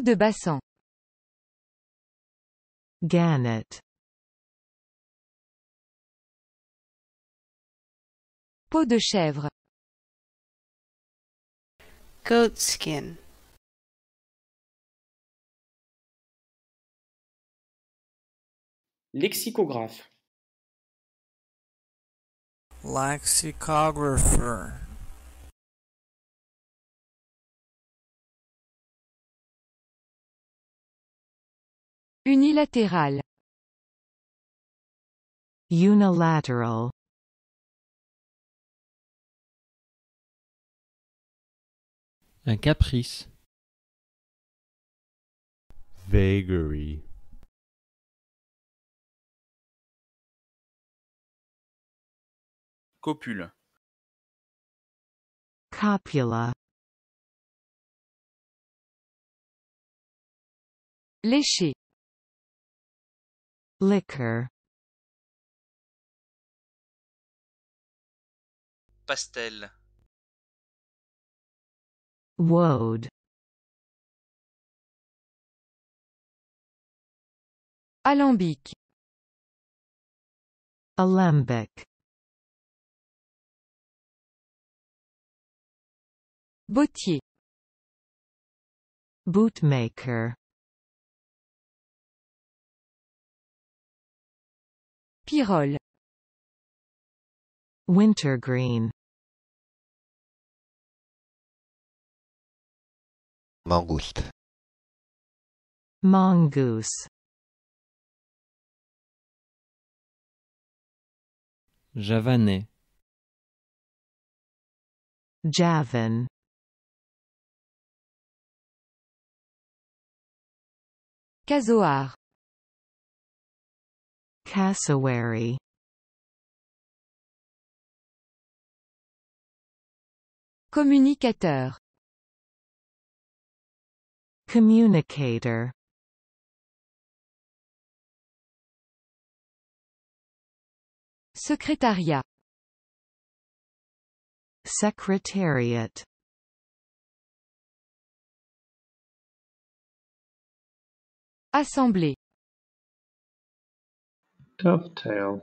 de bassin Gannet. Peau de chèvre. Goat skin. Lexicographe. Lexicographer. Unilatéral. Unilateral. Un caprice. Vagary. Copule. Copula. Lécher. Liquor. Pastel. Woad. Alambic. Alambic. Bottier. Bootmaker. Tyrol Wintergreen. Mangouste. Mongoose. Javanais. Javan. Casoar. Cassowary Communicateur Communicator Secrétariat Secretariat Assemblée dovetail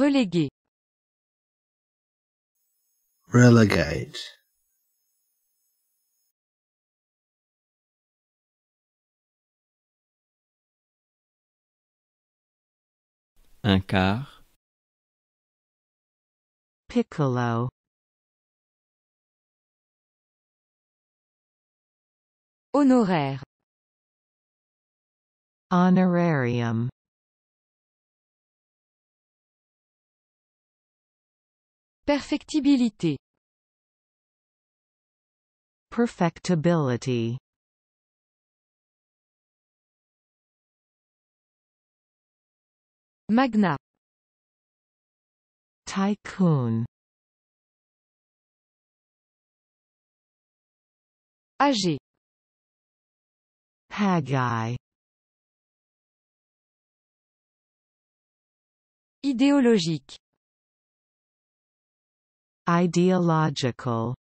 relégué relegate un quart piccolo Honoraire. Honorarium. Perfectibilité. Perfectibility. Magna. Tycoon. Âgé. Haggai Idéologique Ideological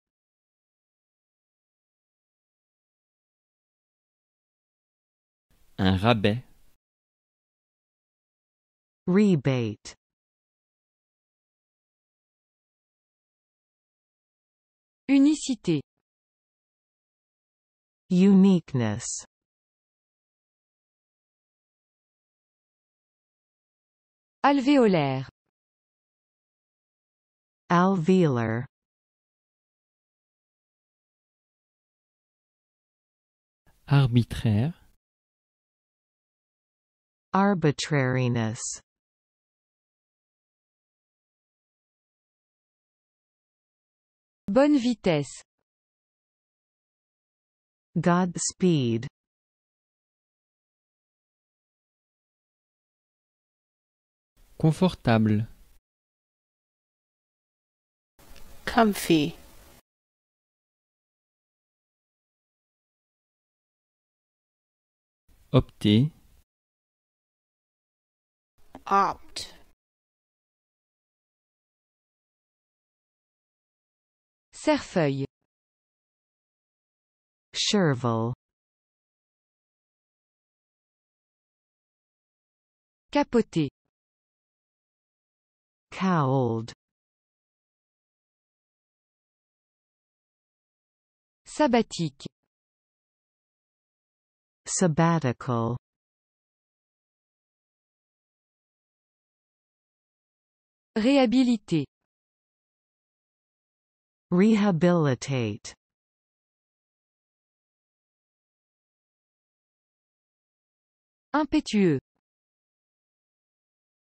Un rabais Rebate Unicité Uniqueness Alvéolaire. Alveolar. Arbitraire. Arbitrariness. Bonne vitesse. speed. Confortable. Comfy. Opter. Opt. Cerfeuil. Chervil. Capoter old? Sabbatique Sabbatical Réhabiliter Rehabilitate Impétueux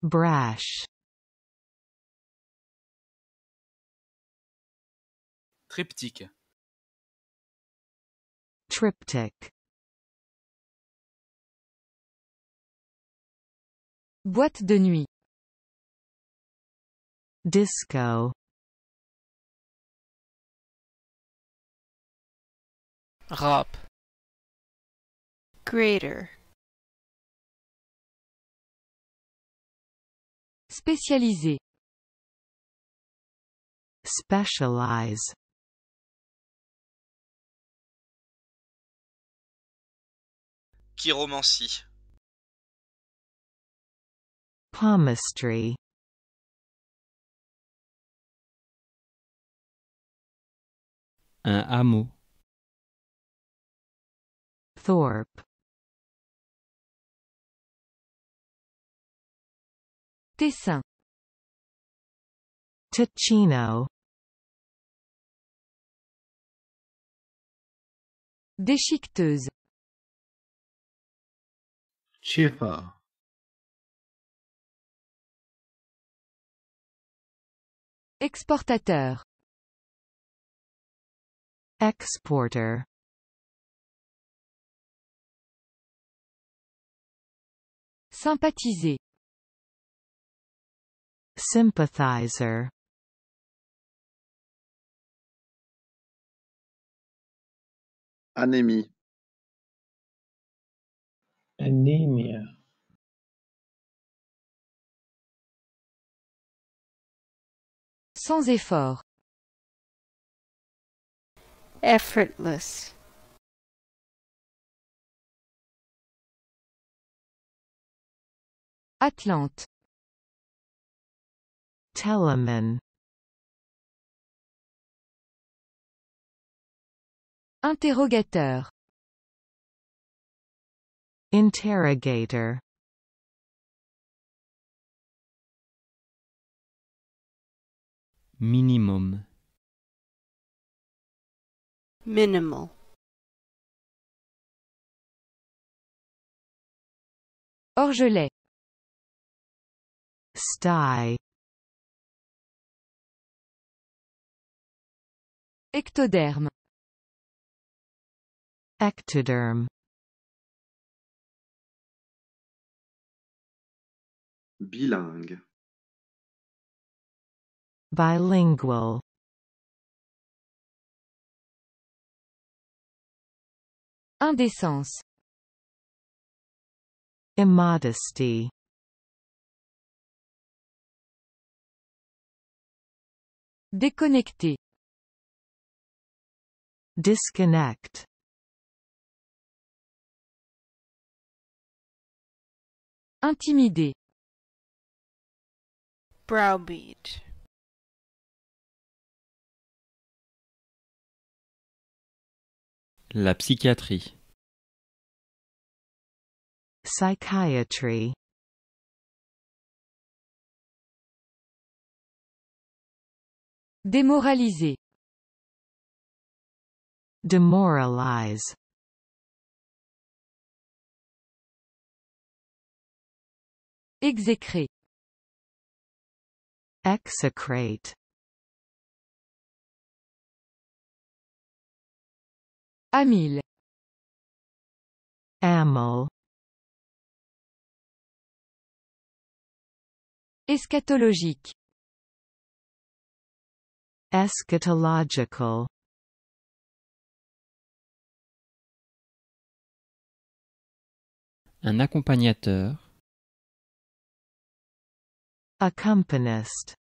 Brash Triptyque. Triptyque. Boîte de nuit. Disco. Rap. Grater. Spécialisé. Specialize. Chiromancie. Palmistry. Un hameau. Thorpe. Tessin. Ticino. Déchiqueteuse. Exportateur Exporter Sympathiser Sympathizer Anémie anemia euh, sans effort effortless Atlante Telemann Interrogateur Interrogator Minimum Minimal Orgelet Sty Ectoderme Ectoderm bilingue bilingual indécence immodesty déconnecté disconnect intimidé browbeat La psychiatrie. Psychiatry. Démoraliser. Demoralize. Exécrer. Execrate Amyl Amal Eschatologique Eschatological Un accompagnateur Accompanist